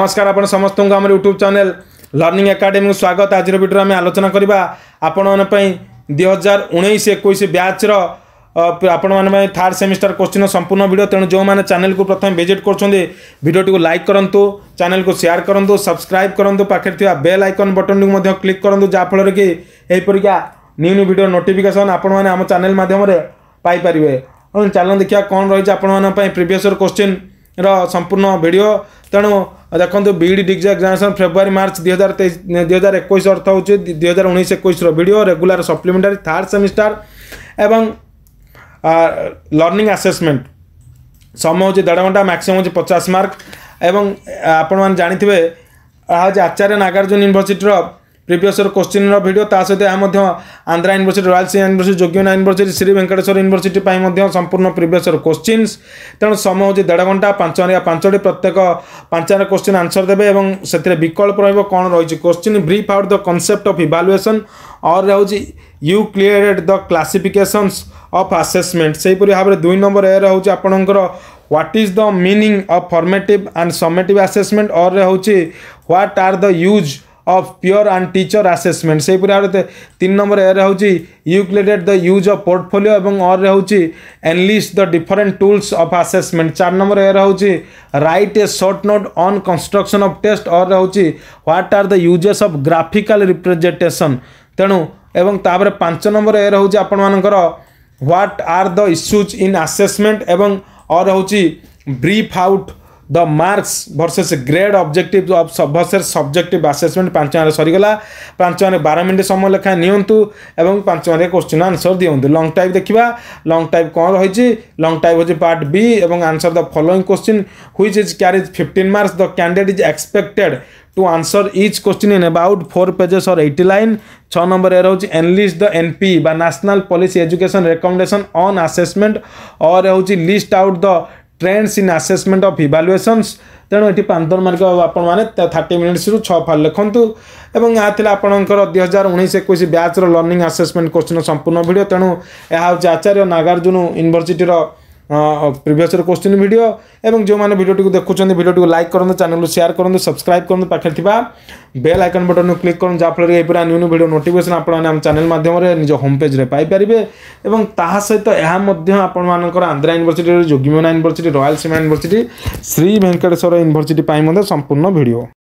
নমস্কার আপনার সমস্ত আমার ইউট্ୟୁବ୍ ଚ୍ୟାନେଲ୍ ଲର୍ଣ୍ଣିଂ ଏକାଡେମୀକୁ ସ୍ୱାଗତ ଆଜିର ଭିଡ଼ିଓରେ ଆମେ ଆଲୋଚନା କରିବା ଆପଣମାନଙ୍କ ପାଇଁ ଦୁଇ ହଜାର ଉଣେଇଶ ଏକୋଇଶ ବ୍ୟାଚ୍ର ଆପଣମାନଙ୍କ ପାଇଁ ଥାର୍ଡ଼ ସେମିଷ୍ଟାର କୋଶ୍ଚିନ୍ର ସମ୍ପୂର୍ଣ୍ଣ ଭିଡ଼ିଓ ତେଣୁ ଯେଉଁମାନେ ଚ୍ୟାନେଲ୍କୁ ପ୍ରଥମେ ଭିଜିଟ୍ କରୁଛନ୍ତି ଭିଡ଼ିଓଟିକୁ ଲାଇକ୍ କରନ୍ତୁ ଚ୍ୟାନେଲ୍କୁ ସେୟାର କରନ୍ତୁ ସବସ୍କ୍ରାଇବ୍ କରନ୍ତୁ ପାଖରେ ଥିବା ବେଲ୍ ଆଇକନ୍ ବଟନ୍ଟିକୁ ମଧ୍ୟ କ୍ଲିକ୍ କରନ୍ତୁ ଯାହାଫଳରେ କି ଏହିପରିକା ନ୍ୟୁ ନ୍ୟୁ ଭିଡ଼ିଓ ନୋଟିଫିକେସନ୍ ଆପଣମାନେ ଆମ ଚ୍ୟାନେଲ୍ ମାଧ୍ୟମରେ ପାଇପାରିବେ ଚାଲନ୍ତୁ ଦେଖିବା କ'ଣ ରହିଛି ଆପଣମାନଙ୍କ ପାଇଁ ପ୍ରିଭିୟସ୍ ଇୟର୍ କୋଶ୍ଚିନ୍ର ସମ୍ପୂର୍ଣ୍ଣ ଭିଡ଼ିଓ ତେଣୁ ଦେଖନ୍ତୁ ବିଇଡ଼ି ଡିଗ୍ଜି ଏକ୍ଜାମିନେସନ୍ ଫେବୃଆରୀ ମାର୍ଚ୍ଚ ଦୁଇ ହଜାର ତେଇଶ ଦୁଇ ହଜାର ଏକୋଇଶ ଅର୍ଥ ହେଉଛି ଦୁଇ ହଜାର ଉଣେଇଶ ଏକୋଇଶର video regular supplementary third semester ଏବଂ ଲର୍ଣ୍ଣିଂ ଆସେସମେଣ୍ଟ ସମୟ ହେଉଛି ଦେଢ଼ ଘଣ୍ଟା ମ୍ୟାକ୍ସିମମ୍ ହେଉଛି ପଚାଶ ମାର୍କ ଏବଂ ଆପଣମାନେ ଜାଣିଥିବେ ହେଉଛି ଆଚାର୍ଯ୍ୟ ନାଗାର୍ଜୁନ ୟୁନିଭର୍ସିଟିର ପ୍ରିଭିୟସ୍ ଇୟର୍ କୋଶ୍ଚିନ୍ର ଭିଡ଼ିଓ ତା ସହିତ ଏହା ମଧ୍ୟ ଆନ୍ଧ୍ରା ୟୁନିଭର୍ସିଟି ରୟାଲସିଂ ୟୁନିଭର୍ସିଟି ଯୋଗ୍ୟନା ୟୁନିଭର୍ସିଟି ଶ୍ରୀ ଭେଙ୍କଟେଶ୍ୱର ୟୁନିଭର୍ସିଟି ପାଇଁ ମଧ୍ୟ ସମ୍ପୂର୍ଣ୍ଣ ପ୍ରିଭିୟସ୍ ଇୟର୍ କୋଶ୍ଚିନ୍ସ ତେଣୁ ସମୟ ହେଉଛି ଦେଢ଼ ଘଣ୍ଟା ପାଞ୍ଚ ହରିଆ ପାଞ୍ଚଟି ପ୍ରତ୍ୟେକ ପାଞ୍ଚଟା କୋଶ୍ଚିନ୍ ଆନ୍ସର ଦେବେ ଏବଂ ସେଥିରେ ବିକଳ୍ପ ରହିବ କ'ଣ ରହିଛି question brief out the concept of evaluation ଅର୍ ହେଉଛି ୟୁ କ୍ଲିୟରେଡ଼ ଦ କ୍ଲାସିଫିକେସନ୍ସ ଅଫ୍ ଆସେସମେଣ୍ଟ ସେହିପରି ଭାବରେ ଦୁଇ ନମ୍ବର ଏରେ ହେଉଛି ଆପଣଙ୍କର what is the meaning of formative and summative assessment ଅର୍ରେ ହେଉଛି what are the use of peer and teacher assessment সেইপরি ভাবে তিন নম্বর এর হচ্ছে ইউক্লেটেড দ ইউজ অফ পোর্টফোলিও এবং অর হচ্ছে enlist the different tools of assessment চার নম্বর এর হচ্ছে right a short note on construction of test অর হচ্ছে what are the uses of graphical representation তেণু এবং তাপরে পাঁচ নম্বর এ হচ্ছে আপনার what are the issues in assessment এবং অর হচ্ছে brief out the marks versus grade objective of सभसेस सब्जेक्टिव आसेसमेंट पांच मार्क सरगला पांच मार्क बार मिनट समय लेखा निच मार्क क्वेश्चन आंसर दिखाँ लंग टाइप देखा लंग टाइप कौन रही लंग टाइप हो part B or answer the following question which is carries fifteen marks the candidate is expected to answer each question in about four pages or eighty line छः number एर हूँ enlist the NEP बा national policy education recommendation on assessment or हूँ list out the trends in assessment of evaluations তেণু এটি পান্তর মার্গ আপনার থার্টি মিনিটসু ছ ফার লিখতু এবং এলা আপনার দুই হাজার উনিশ একুশ ব্যাচর লর্নিং আসেসমেন্ট কোশ্চিন সম্পূর্ণ ভিডিও তেণু এ হচ্ছে আচার্য নাগার্জুন ইউনিভর্সিটির প্রিভিয়স ইয়র কোশ্চিন ভিডিও এবং যে ভিডিওটি দেখুছেন ভিডিওটি লাইক করতে চ্যানেল সেয়ার করতে সবসক্রাইব করতে পাখে থাকা বেল আইকন বটন ক্লিক করুন যাফলে এইপরি নিউ নিউ ভিডিও নোটিফিকেসন আপনার আম চ্যানেল মাধ্যমে নিজ হোম পেজ্রে পাইপারে এবং তাহা সহিত আপনার আন্ধ্রা ইউনিভার্সিটি যোগীমনা university Rayalaseema university Shri Venkateswara university সম্পূর্ণ ভিডিও